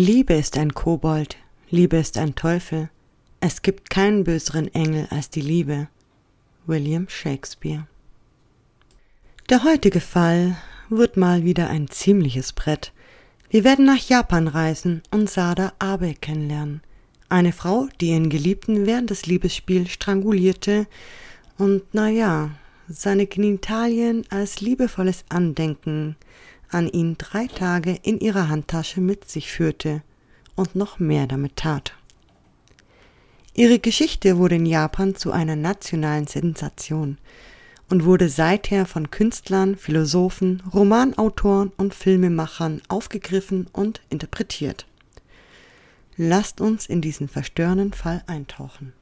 Liebe ist ein Kobold, Liebe ist ein Teufel, es gibt keinen böseren Engel als die Liebe. William Shakespeare Der heutige Fall wird mal wieder ein ziemliches Brett. Wir werden nach Japan reisen und Sada Abe kennenlernen. Eine Frau, die ihren Geliebten während des Liebesspiels strangulierte und, naja, seine Genitalien als liebevolles Andenken an ihn drei Tage in ihrer Handtasche mit sich führte und noch mehr damit tat. Ihre Geschichte wurde in Japan zu einer nationalen Sensation und wurde seither von Künstlern, Philosophen, Romanautoren und Filmemachern aufgegriffen und interpretiert. Lasst uns in diesen verstörenden Fall eintauchen.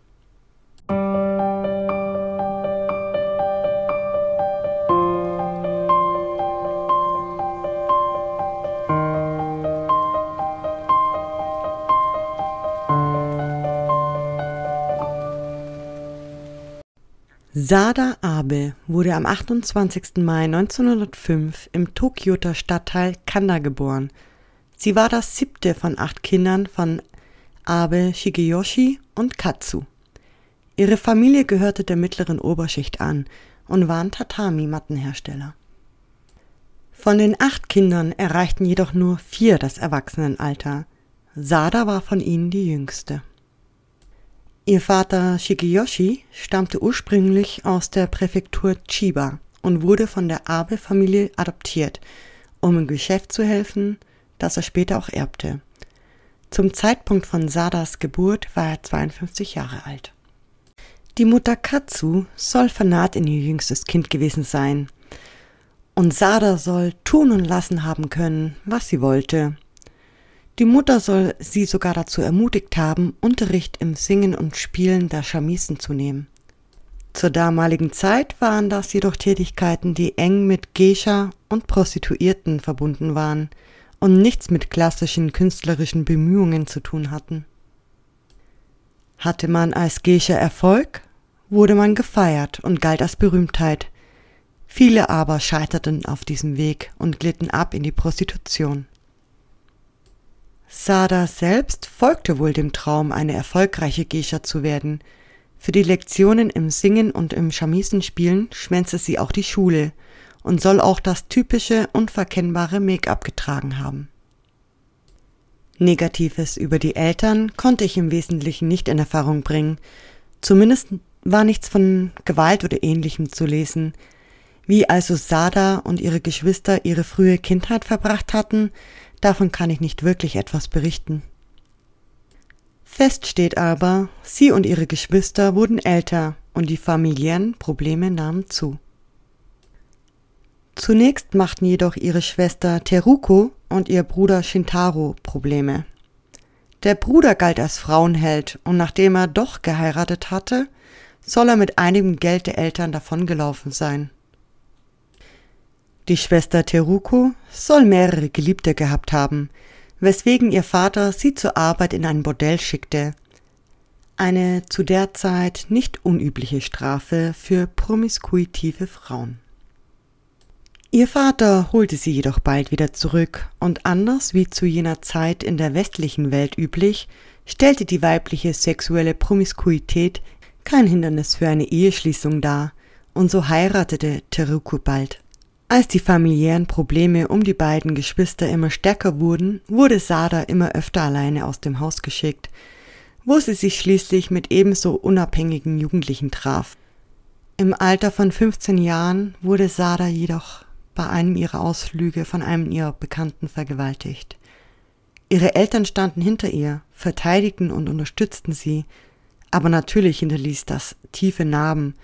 Sada Abe wurde am 28. Mai 1905 im Tokioter Stadtteil Kanda geboren. Sie war das siebte von acht Kindern von Abe Shigeyoshi und Katsu. Ihre Familie gehörte der mittleren Oberschicht an und waren Tatami-Mattenhersteller. Von den acht Kindern erreichten jedoch nur vier das Erwachsenenalter. Sada war von ihnen die jüngste. Ihr Vater Shigeyoshi stammte ursprünglich aus der Präfektur Chiba und wurde von der Abe-Familie adoptiert, um im Geschäft zu helfen, das er später auch erbte. Zum Zeitpunkt von Sadas Geburt war er 52 Jahre alt. Die Mutter Katsu soll vernarrt in ihr jüngstes Kind gewesen sein. Und Sada soll tun und lassen haben können, was sie wollte. Die Mutter soll sie sogar dazu ermutigt haben, Unterricht im Singen und Spielen der Chamisen zu nehmen. Zur damaligen Zeit waren das jedoch Tätigkeiten, die eng mit Geisha und Prostituierten verbunden waren und nichts mit klassischen künstlerischen Bemühungen zu tun hatten. Hatte man als Geisha Erfolg, wurde man gefeiert und galt als Berühmtheit. Viele aber scheiterten auf diesem Weg und glitten ab in die Prostitution. Sada selbst folgte wohl dem Traum, eine erfolgreiche Geisha zu werden. Für die Lektionen im Singen und im Chamisenspielen schwänzte sie auch die Schule und soll auch das typische, unverkennbare Make-up getragen haben. Negatives über die Eltern konnte ich im Wesentlichen nicht in Erfahrung bringen. Zumindest war nichts von Gewalt oder ähnlichem zu lesen. Wie also Sada und ihre Geschwister ihre frühe Kindheit verbracht hatten, davon kann ich nicht wirklich etwas berichten. Fest steht aber, sie und ihre Geschwister wurden älter und die familiären Probleme nahmen zu. Zunächst machten jedoch ihre Schwester Teruko und ihr Bruder Shintaro Probleme. Der Bruder galt als Frauenheld und nachdem er doch geheiratet hatte, soll er mit einigem Geld der Eltern davongelaufen sein. Die Schwester Teruko soll mehrere Geliebte gehabt haben, weswegen ihr Vater sie zur Arbeit in ein Bordell schickte. Eine zu der Zeit nicht unübliche Strafe für promiskuitive Frauen. Ihr Vater holte sie jedoch bald wieder zurück, und anders wie zu jener Zeit in der westlichen Welt üblich, stellte die weibliche sexuelle Promiskuität kein Hindernis für eine Eheschließung dar, und so heiratete Teruko bald. Als die familiären Probleme um die beiden Geschwister immer stärker wurden, wurde Sada immer öfter alleine aus dem Haus geschickt, wo sie sich schließlich mit ebenso unabhängigen Jugendlichen traf. Im Alter von 15 Jahren wurde Sada jedoch bei einem ihrer Ausflüge von einem ihrer Bekannten vergewaltigt. Ihre Eltern standen hinter ihr, verteidigten und unterstützten sie, aber natürlich hinterließ das tiefe Narben,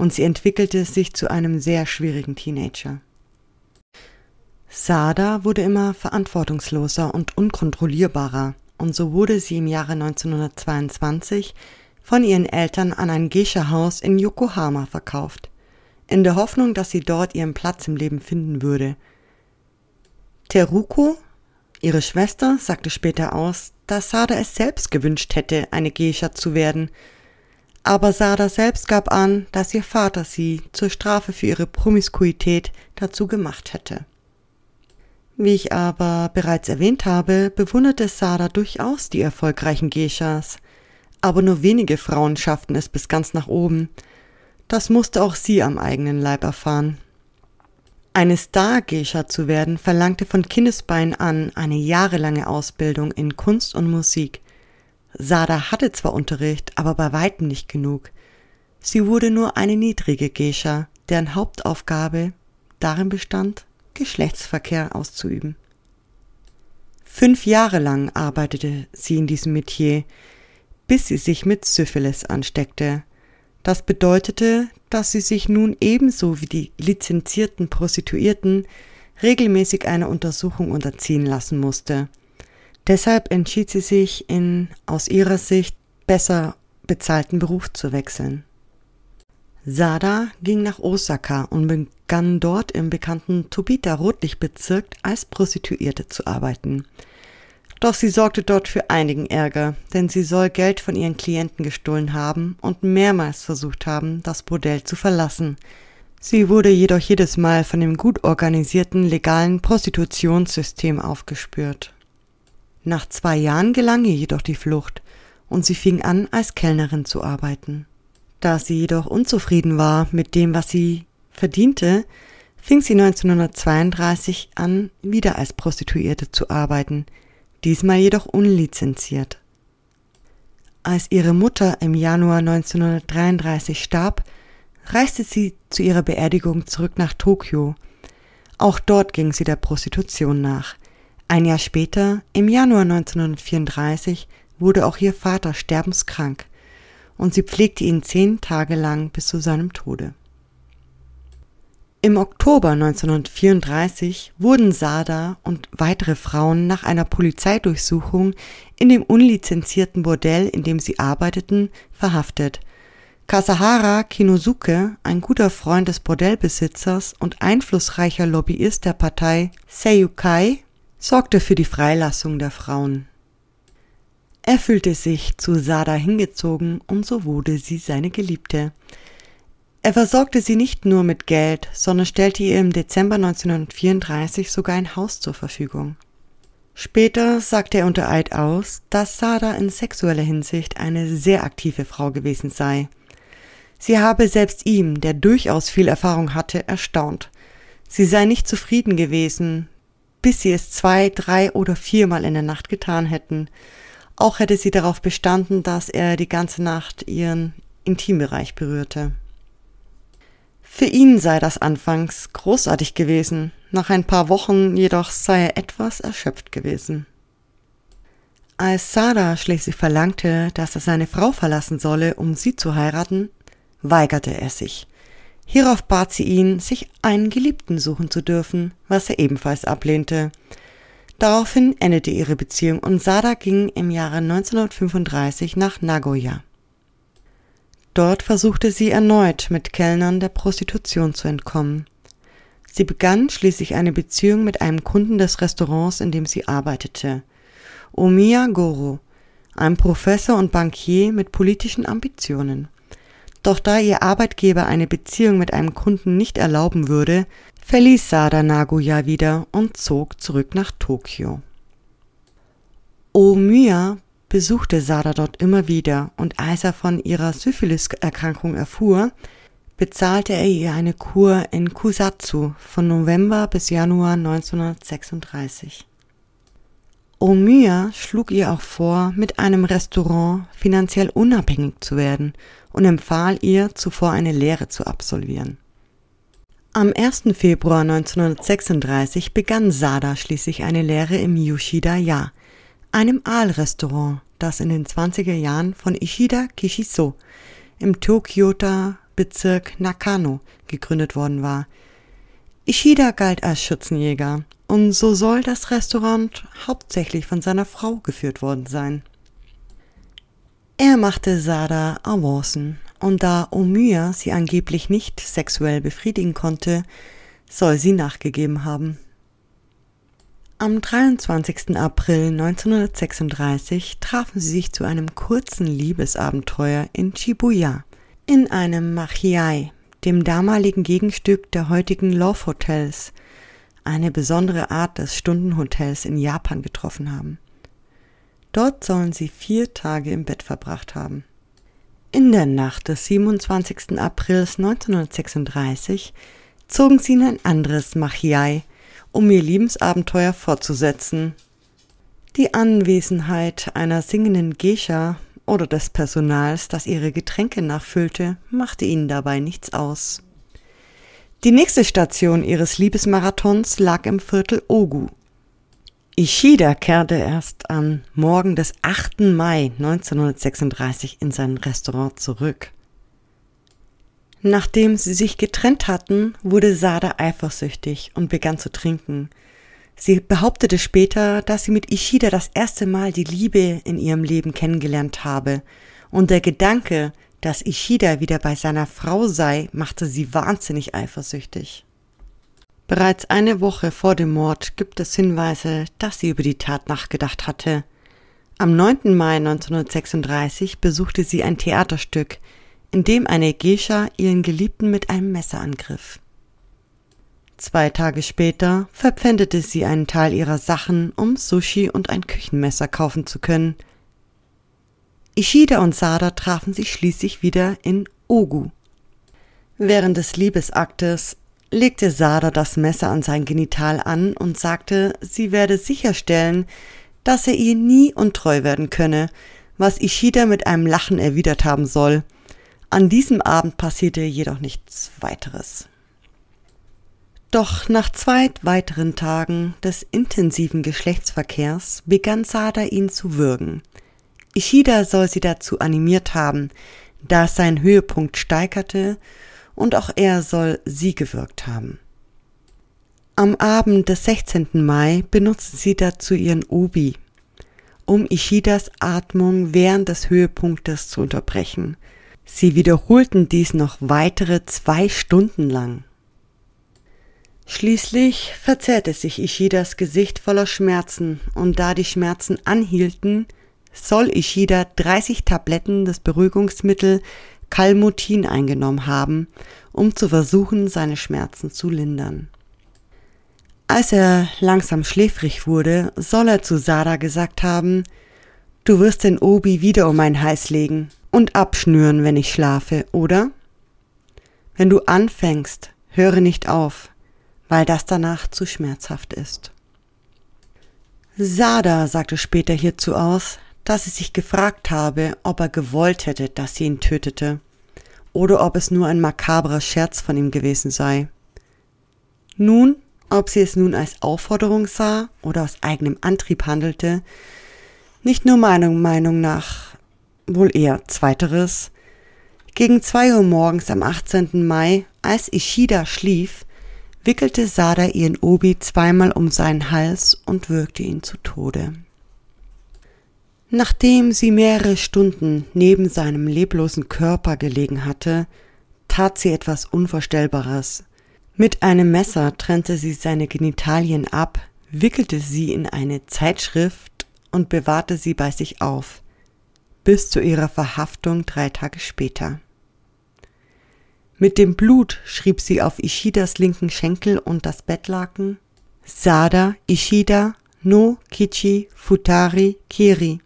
und sie entwickelte sich zu einem sehr schwierigen Teenager. Sada wurde immer verantwortungsloser und unkontrollierbarer und so wurde sie im Jahre 1922 von ihren Eltern an ein Geisha-Haus in Yokohama verkauft, in der Hoffnung, dass sie dort ihren Platz im Leben finden würde. Teruko, ihre Schwester, sagte später aus, dass Sada es selbst gewünscht hätte, eine Geisha zu werden – aber Sada selbst gab an, dass ihr Vater sie zur Strafe für ihre Promiskuität dazu gemacht hätte. Wie ich aber bereits erwähnt habe, bewunderte Sada durchaus die erfolgreichen Geishas, aber nur wenige Frauen schafften es bis ganz nach oben. Das musste auch sie am eigenen Leib erfahren. Eine Star-Geisha zu werden verlangte von Kindesbein an eine jahrelange Ausbildung in Kunst und Musik – Sada hatte zwar Unterricht, aber bei weitem nicht genug. Sie wurde nur eine niedrige Geisha, deren Hauptaufgabe darin bestand, Geschlechtsverkehr auszuüben. Fünf Jahre lang arbeitete sie in diesem Metier, bis sie sich mit Syphilis ansteckte. Das bedeutete, dass sie sich nun ebenso wie die lizenzierten Prostituierten regelmäßig einer Untersuchung unterziehen lassen musste. Deshalb entschied sie sich, in aus ihrer Sicht besser bezahlten Beruf zu wechseln. Sada ging nach Osaka und begann dort im bekannten Tobita Rotlichtbezirk als Prostituierte zu arbeiten. Doch sie sorgte dort für einigen Ärger, denn sie soll Geld von ihren Klienten gestohlen haben und mehrmals versucht haben, das Bordell zu verlassen. Sie wurde jedoch jedes Mal von dem gut organisierten legalen Prostitutionssystem aufgespürt. Nach zwei Jahren gelang ihr jedoch die Flucht und sie fing an, als Kellnerin zu arbeiten. Da sie jedoch unzufrieden war mit dem, was sie verdiente, fing sie 1932 an, wieder als Prostituierte zu arbeiten, diesmal jedoch unlizenziert. Als ihre Mutter im Januar 1933 starb, reiste sie zu ihrer Beerdigung zurück nach Tokio. Auch dort ging sie der Prostitution nach – ein Jahr später, im Januar 1934, wurde auch ihr Vater sterbenskrank und sie pflegte ihn zehn Tage lang bis zu seinem Tode. Im Oktober 1934 wurden Sada und weitere Frauen nach einer Polizeidurchsuchung in dem unlizenzierten Bordell, in dem sie arbeiteten, verhaftet. Kasahara Kinosuke, ein guter Freund des Bordellbesitzers und einflussreicher Lobbyist der Partei Seiyukai sorgte für die Freilassung der Frauen. Er fühlte sich zu Sada hingezogen und so wurde sie seine Geliebte. Er versorgte sie nicht nur mit Geld, sondern stellte ihr im Dezember 1934 sogar ein Haus zur Verfügung. Später sagte er unter Eid aus, dass Sada in sexueller Hinsicht eine sehr aktive Frau gewesen sei. Sie habe selbst ihm, der durchaus viel Erfahrung hatte, erstaunt. Sie sei nicht zufrieden gewesen, bis sie es zwei, drei oder viermal in der Nacht getan hätten. Auch hätte sie darauf bestanden, dass er die ganze Nacht ihren Intimbereich berührte. Für ihn sei das anfangs großartig gewesen, nach ein paar Wochen jedoch sei er etwas erschöpft gewesen. Als Sada schließlich verlangte, dass er seine Frau verlassen solle, um sie zu heiraten, weigerte er sich. Hierauf bat sie ihn, sich einen Geliebten suchen zu dürfen, was er ebenfalls ablehnte. Daraufhin endete ihre Beziehung und Sada ging im Jahre 1935 nach Nagoya. Dort versuchte sie erneut, mit Kellnern der Prostitution zu entkommen. Sie begann schließlich eine Beziehung mit einem Kunden des Restaurants, in dem sie arbeitete, Omiya Goro, einem Professor und Bankier mit politischen Ambitionen. Doch da ihr Arbeitgeber eine Beziehung mit einem Kunden nicht erlauben würde, verließ Sada Nagoya wieder und zog zurück nach Tokio. Omiya besuchte Sada dort immer wieder und als er von ihrer Syphilis-Erkrankung erfuhr, bezahlte er ihr eine Kur in Kusatsu von November bis Januar 1936. Omiya schlug ihr auch vor, mit einem Restaurant finanziell unabhängig zu werden und empfahl ihr, zuvor eine Lehre zu absolvieren. Am 1. Februar 1936 begann Sada schließlich eine Lehre im Yoshida-Ya, einem Aalrestaurant, das in den 20er Jahren von Ishida Kishiso im Tokyota-Bezirk Nakano gegründet worden war. Ishida galt als Schützenjäger und so soll das Restaurant hauptsächlich von seiner Frau geführt worden sein. Er machte Sada Avancen und da Omuya sie angeblich nicht sexuell befriedigen konnte, soll sie nachgegeben haben. Am 23. April 1936 trafen sie sich zu einem kurzen Liebesabenteuer in Shibuya, in einem Machiai, dem damaligen Gegenstück der heutigen Love Hotels, eine besondere Art des Stundenhotels in Japan getroffen haben. Dort sollen sie vier Tage im Bett verbracht haben. In der Nacht des 27. April 1936 zogen sie in ein anderes Machiai, um ihr Lebensabenteuer fortzusetzen. Die Anwesenheit einer singenden Geisha oder des Personals, das ihre Getränke nachfüllte, machte ihnen dabei nichts aus. Die nächste Station ihres Liebesmarathons lag im Viertel Ogu. Ishida kehrte erst am Morgen des 8. Mai 1936 in sein Restaurant zurück. Nachdem sie sich getrennt hatten, wurde Sada eifersüchtig und begann zu trinken. Sie behauptete später, dass sie mit Ishida das erste Mal die Liebe in ihrem Leben kennengelernt habe und der Gedanke, dass Ishida wieder bei seiner Frau sei, machte sie wahnsinnig eifersüchtig. Bereits eine Woche vor dem Mord gibt es Hinweise, dass sie über die Tat nachgedacht hatte. Am 9. Mai 1936 besuchte sie ein Theaterstück, in dem eine Geisha ihren Geliebten mit einem Messer angriff. Zwei Tage später verpfändete sie einen Teil ihrer Sachen, um Sushi und ein Küchenmesser kaufen zu können – Ishida und Sada trafen sich schließlich wieder in Ogu. Während des Liebesaktes legte Sada das Messer an sein Genital an und sagte, sie werde sicherstellen, dass er ihr nie untreu werden könne, was Ishida mit einem Lachen erwidert haben soll. An diesem Abend passierte jedoch nichts weiteres. Doch nach zwei weiteren Tagen des intensiven Geschlechtsverkehrs begann Sada ihn zu würgen – Ishida soll sie dazu animiert haben, da es seinen Höhepunkt steigerte und auch er soll sie gewirkt haben. Am Abend des 16. Mai benutzte sie dazu ihren Obi, um Ishidas Atmung während des Höhepunktes zu unterbrechen. Sie wiederholten dies noch weitere zwei Stunden lang. Schließlich verzerrte sich Ishidas Gesicht voller Schmerzen, und da die Schmerzen anhielten, soll Ishida 30 Tabletten des Beruhigungsmittel Kalmutin eingenommen haben, um zu versuchen, seine Schmerzen zu lindern. Als er langsam schläfrig wurde, soll er zu Sada gesagt haben, Du wirst den Obi wieder um meinen Hals legen und abschnüren, wenn ich schlafe, oder? Wenn du anfängst, höre nicht auf, weil das danach zu schmerzhaft ist. Sada sagte später hierzu aus, dass sie sich gefragt habe, ob er gewollt hätte, dass sie ihn tötete, oder ob es nur ein makabrer Scherz von ihm gewesen sei. Nun, ob sie es nun als Aufforderung sah oder aus eigenem Antrieb handelte, nicht nur meiner Meinung nach, wohl eher zweiteres. Gegen zwei Uhr morgens am 18. Mai, als Ishida schlief, wickelte Sada ihren Obi zweimal um seinen Hals und würgte ihn zu Tode. Nachdem sie mehrere Stunden neben seinem leblosen Körper gelegen hatte, tat sie etwas Unvorstellbares. Mit einem Messer trennte sie seine Genitalien ab, wickelte sie in eine Zeitschrift und bewahrte sie bei sich auf, bis zu ihrer Verhaftung drei Tage später. Mit dem Blut schrieb sie auf Ishidas linken Schenkel und das Bettlaken Sada Ishida no Kichi Futari Kiri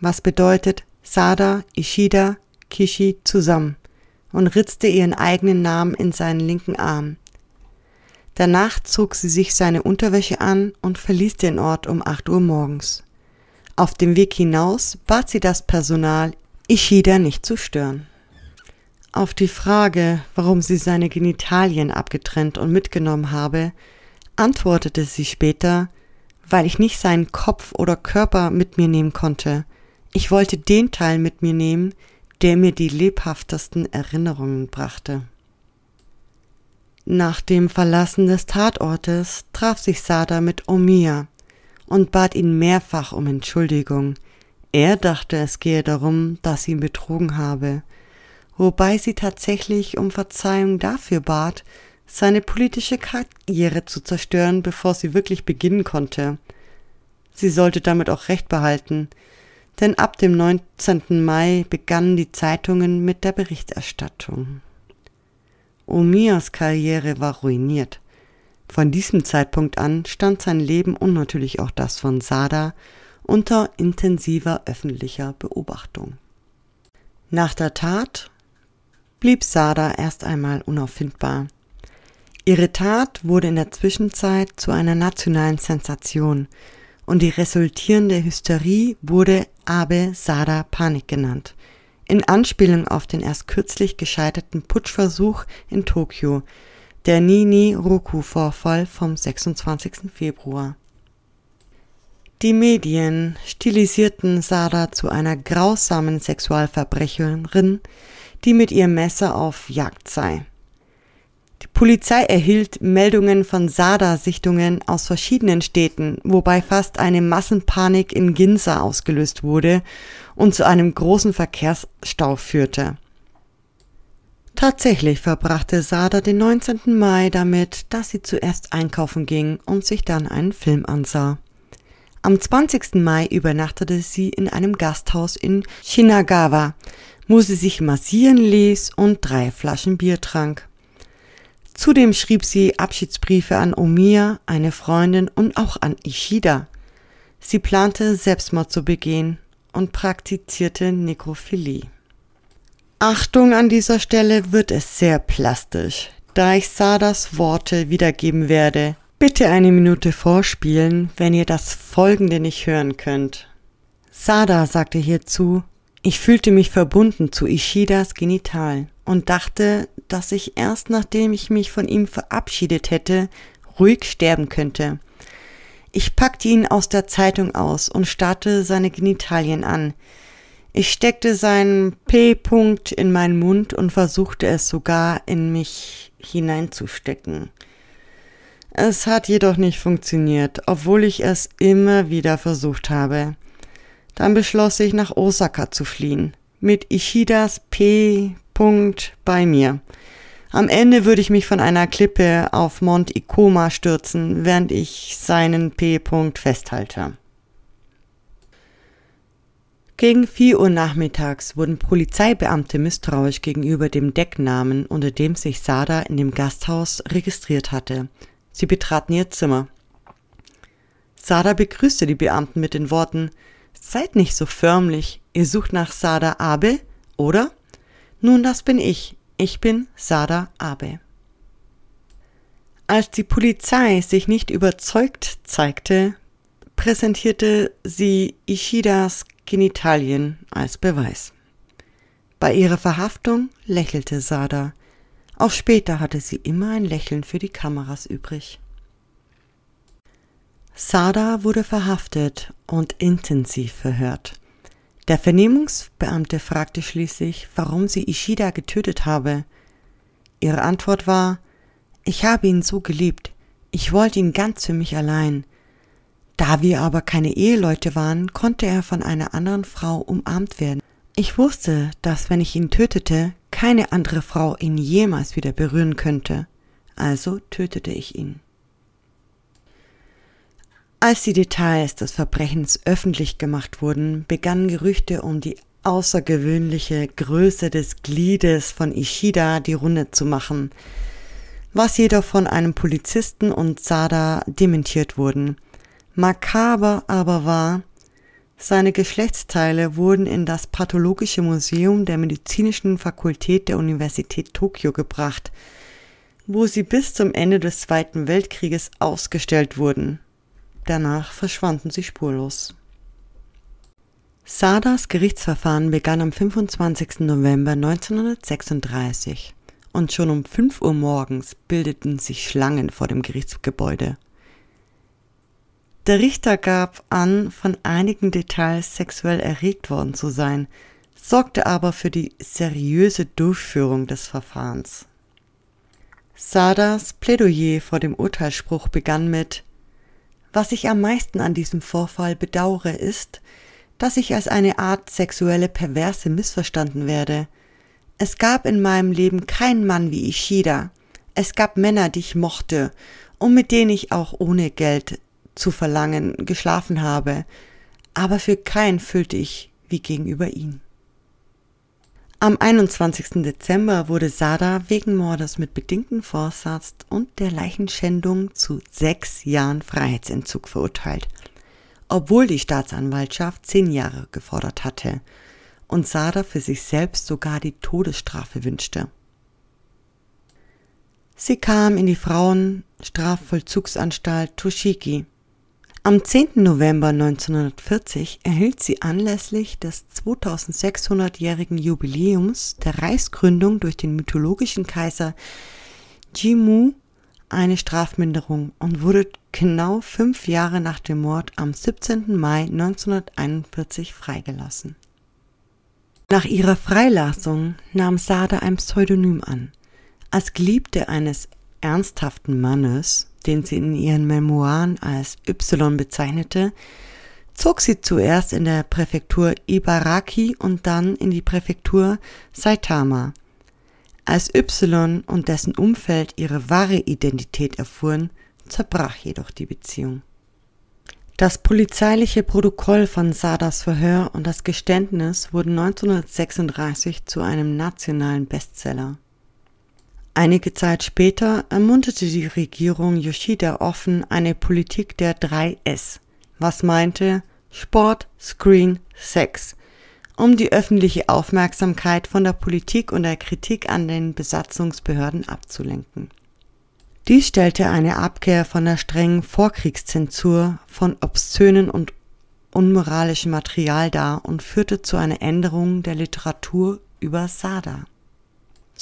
was bedeutet Sada, Ishida, Kishi zusammen und ritzte ihren eigenen Namen in seinen linken Arm. Danach zog sie sich seine Unterwäsche an und verließ den Ort um 8 Uhr morgens. Auf dem Weg hinaus bat sie das Personal, Ishida nicht zu stören. Auf die Frage, warum sie seine Genitalien abgetrennt und mitgenommen habe, antwortete sie später, weil ich nicht seinen Kopf oder Körper mit mir nehmen konnte – ich wollte den Teil mit mir nehmen, der mir die lebhaftesten Erinnerungen brachte. Nach dem Verlassen des Tatortes traf sich Sada mit Omiya und bat ihn mehrfach um Entschuldigung. Er dachte, es gehe darum, dass sie ihn betrogen habe, wobei sie tatsächlich um Verzeihung dafür bat, seine politische Karriere zu zerstören, bevor sie wirklich beginnen konnte. Sie sollte damit auch recht behalten, denn ab dem 19. Mai begannen die Zeitungen mit der Berichterstattung. Omias Karriere war ruiniert. Von diesem Zeitpunkt an stand sein Leben und natürlich auch das von Sada unter intensiver öffentlicher Beobachtung. Nach der Tat blieb Sada erst einmal unauffindbar. Ihre Tat wurde in der Zwischenzeit zu einer nationalen Sensation – und die resultierende Hysterie wurde Abe Sada Panik genannt. In Anspielung auf den erst kürzlich gescheiterten Putschversuch in Tokio, der Nini-Roku-Vorfall vom 26. Februar. Die Medien stilisierten Sada zu einer grausamen Sexualverbrecherin, die mit ihrem Messer auf Jagd sei. Die Polizei erhielt Meldungen von Sada-Sichtungen aus verschiedenen Städten, wobei fast eine Massenpanik in Ginza ausgelöst wurde und zu einem großen Verkehrsstau führte. Tatsächlich verbrachte Sada den 19. Mai damit, dass sie zuerst einkaufen ging und sich dann einen Film ansah. Am 20. Mai übernachtete sie in einem Gasthaus in Shinagawa, wo sie sich massieren ließ und drei Flaschen Bier trank. Zudem schrieb sie Abschiedsbriefe an Omiya, eine Freundin und auch an Ishida. Sie plante, Selbstmord zu begehen und praktizierte Nekrophilie. Achtung, an dieser Stelle wird es sehr plastisch, da ich Sadas Worte wiedergeben werde. Bitte eine Minute vorspielen, wenn ihr das Folgende nicht hören könnt. Sada sagte hierzu, ich fühlte mich verbunden zu Ishidas Genital und dachte, dass ich erst nachdem ich mich von ihm verabschiedet hätte, ruhig sterben könnte. Ich packte ihn aus der Zeitung aus und starrte seine Genitalien an. Ich steckte seinen P-Punkt in meinen Mund und versuchte es sogar in mich hineinzustecken. Es hat jedoch nicht funktioniert, obwohl ich es immer wieder versucht habe. Dann beschloss ich, nach Osaka zu fliehen, mit Ishidas P-Punkt bei mir. Am Ende würde ich mich von einer Klippe auf Mont Icoma stürzen, während ich seinen P-Punkt festhalte. Gegen 4 Uhr nachmittags wurden Polizeibeamte misstrauisch gegenüber dem Decknamen, unter dem sich Sada in dem Gasthaus registriert hatte. Sie betraten ihr Zimmer. Sada begrüßte die Beamten mit den Worten Seid nicht so förmlich, ihr sucht nach Sada Abe, oder? Nun, das bin ich, ich bin Sada Abe. Als die Polizei sich nicht überzeugt zeigte, präsentierte sie Ishidas Genitalien als Beweis. Bei ihrer Verhaftung lächelte Sada. Auch später hatte sie immer ein Lächeln für die Kameras übrig. Sada wurde verhaftet und intensiv verhört. Der Vernehmungsbeamte fragte schließlich, warum sie Ishida getötet habe. Ihre Antwort war, ich habe ihn so geliebt, ich wollte ihn ganz für mich allein. Da wir aber keine Eheleute waren, konnte er von einer anderen Frau umarmt werden. Ich wusste, dass wenn ich ihn tötete, keine andere Frau ihn jemals wieder berühren könnte. Also tötete ich ihn. Als die Details des Verbrechens öffentlich gemacht wurden, begannen Gerüchte um die außergewöhnliche Größe des Gliedes von Ishida die Runde zu machen, was jedoch von einem Polizisten und Sada dementiert wurden. Makaber aber war, seine Geschlechtsteile wurden in das Pathologische Museum der Medizinischen Fakultät der Universität Tokio gebracht, wo sie bis zum Ende des Zweiten Weltkrieges ausgestellt wurden. Danach verschwanden sie spurlos. Sadas Gerichtsverfahren begann am 25. November 1936 und schon um 5 Uhr morgens bildeten sich Schlangen vor dem Gerichtsgebäude. Der Richter gab an, von einigen Details sexuell erregt worden zu sein, sorgte aber für die seriöse Durchführung des Verfahrens. Sadas Plädoyer vor dem Urteilsspruch begann mit was ich am meisten an diesem Vorfall bedauere, ist, dass ich als eine Art sexuelle Perverse missverstanden werde. Es gab in meinem Leben keinen Mann wie Ishida. Es gab Männer, die ich mochte und mit denen ich auch ohne Geld zu verlangen geschlafen habe, aber für keinen fühlte ich wie gegenüber ihm. Am 21. Dezember wurde Sada wegen Mordes mit bedingtem Vorsatz und der Leichenschändung zu sechs Jahren Freiheitsentzug verurteilt, obwohl die Staatsanwaltschaft zehn Jahre gefordert hatte und Sada für sich selbst sogar die Todesstrafe wünschte. Sie kam in die Frauenstrafvollzugsanstalt Toshiki am 10. November 1940 erhielt sie anlässlich des 2600-jährigen Jubiläums der Reichsgründung durch den mythologischen Kaiser Jimu eine Strafminderung und wurde genau fünf Jahre nach dem Mord am 17. Mai 1941 freigelassen. Nach ihrer Freilassung nahm Sada ein Pseudonym an. Als Geliebte eines ernsthaften Mannes den sie in ihren Memoiren als Y bezeichnete, zog sie zuerst in der Präfektur Ibaraki und dann in die Präfektur Saitama. Als Y und dessen Umfeld ihre wahre Identität erfuhren, zerbrach jedoch die Beziehung. Das polizeiliche Protokoll von Sadas Verhör und das Geständnis wurden 1936 zu einem nationalen Bestseller. Einige Zeit später ermunterte die Regierung Yoshida offen eine Politik der 3S, was meinte Sport, Screen, Sex, um die öffentliche Aufmerksamkeit von der Politik und der Kritik an den Besatzungsbehörden abzulenken. Dies stellte eine Abkehr von der strengen Vorkriegszensur von obszönen und unmoralischem Material dar und führte zu einer Änderung der Literatur über Sada.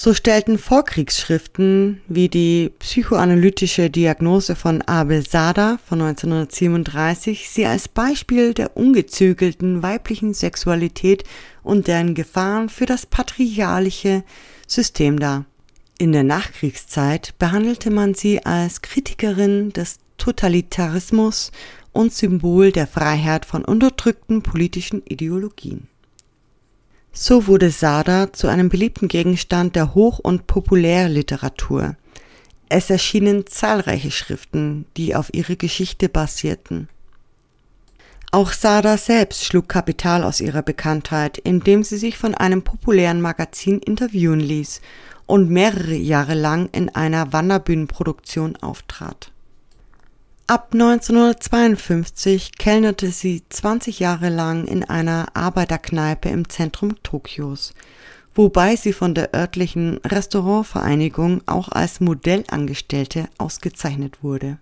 So stellten Vorkriegsschriften wie die psychoanalytische Diagnose von Abel Sada von 1937 sie als Beispiel der ungezügelten weiblichen Sexualität und deren Gefahren für das patriarchalische System dar. In der Nachkriegszeit behandelte man sie als Kritikerin des Totalitarismus und Symbol der Freiheit von unterdrückten politischen Ideologien. So wurde Sada zu einem beliebten Gegenstand der Hoch- und Populärliteratur. Es erschienen zahlreiche Schriften, die auf ihre Geschichte basierten. Auch Sada selbst schlug Kapital aus ihrer Bekanntheit, indem sie sich von einem populären Magazin interviewen ließ und mehrere Jahre lang in einer Wanderbühnenproduktion auftrat. Ab 1952 kellnerte sie 20 Jahre lang in einer Arbeiterkneipe im Zentrum Tokios, wobei sie von der örtlichen Restaurantvereinigung auch als Modellangestellte ausgezeichnet wurde.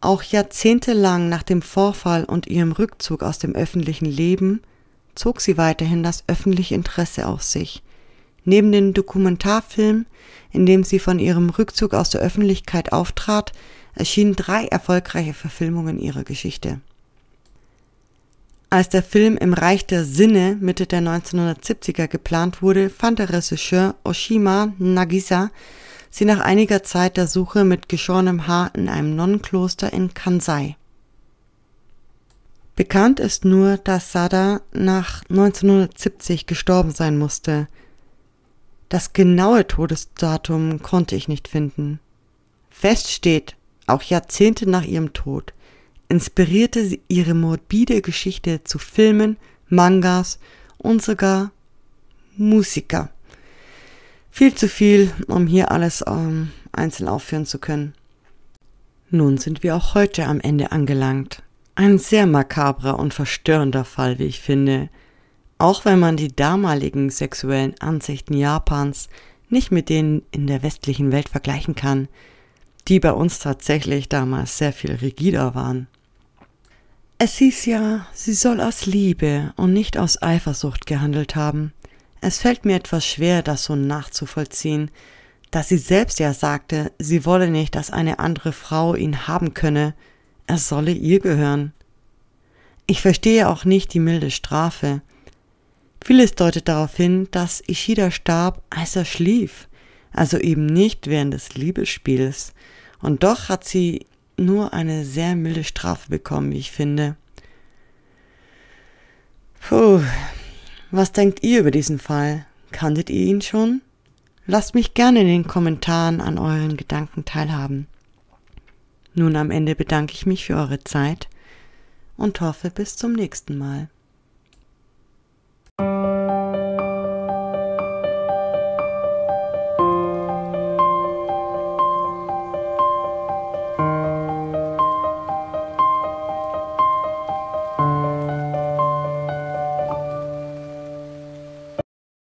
Auch jahrzehntelang nach dem Vorfall und ihrem Rückzug aus dem öffentlichen Leben zog sie weiterhin das öffentliche Interesse auf sich. Neben dem Dokumentarfilm, in dem sie von ihrem Rückzug aus der Öffentlichkeit auftrat, erschienen drei erfolgreiche Verfilmungen ihrer Geschichte. Als der Film im Reich der Sinne Mitte der 1970er geplant wurde, fand der Regisseur Oshima Nagisa sie nach einiger Zeit der Suche mit geschorenem Haar in einem Nonnenkloster in Kansai. Bekannt ist nur, dass Sada nach 1970 gestorben sein musste. Das genaue Todesdatum konnte ich nicht finden. Fest steht, auch Jahrzehnte nach ihrem Tod, inspirierte sie ihre morbide Geschichte zu Filmen, Mangas und sogar Musiker. Viel zu viel, um hier alles ähm, einzeln aufführen zu können. Nun sind wir auch heute am Ende angelangt. Ein sehr makabrer und verstörender Fall, wie ich finde. Auch wenn man die damaligen sexuellen Ansichten Japans nicht mit denen in der westlichen Welt vergleichen kann, die bei uns tatsächlich damals sehr viel rigider waren. Es hieß ja, sie soll aus Liebe und nicht aus Eifersucht gehandelt haben. Es fällt mir etwas schwer, das so nachzuvollziehen, dass sie selbst ja sagte, sie wolle nicht, dass eine andere Frau ihn haben könne, er solle ihr gehören. Ich verstehe auch nicht die milde Strafe. Vieles deutet darauf hin, dass Ishida starb, als er schlief also eben nicht während des Liebesspiels. Und doch hat sie nur eine sehr milde Strafe bekommen, wie ich finde. Puh, was denkt ihr über diesen Fall? Kanntet ihr ihn schon? Lasst mich gerne in den Kommentaren an euren Gedanken teilhaben. Nun am Ende bedanke ich mich für eure Zeit und hoffe bis zum nächsten Mal.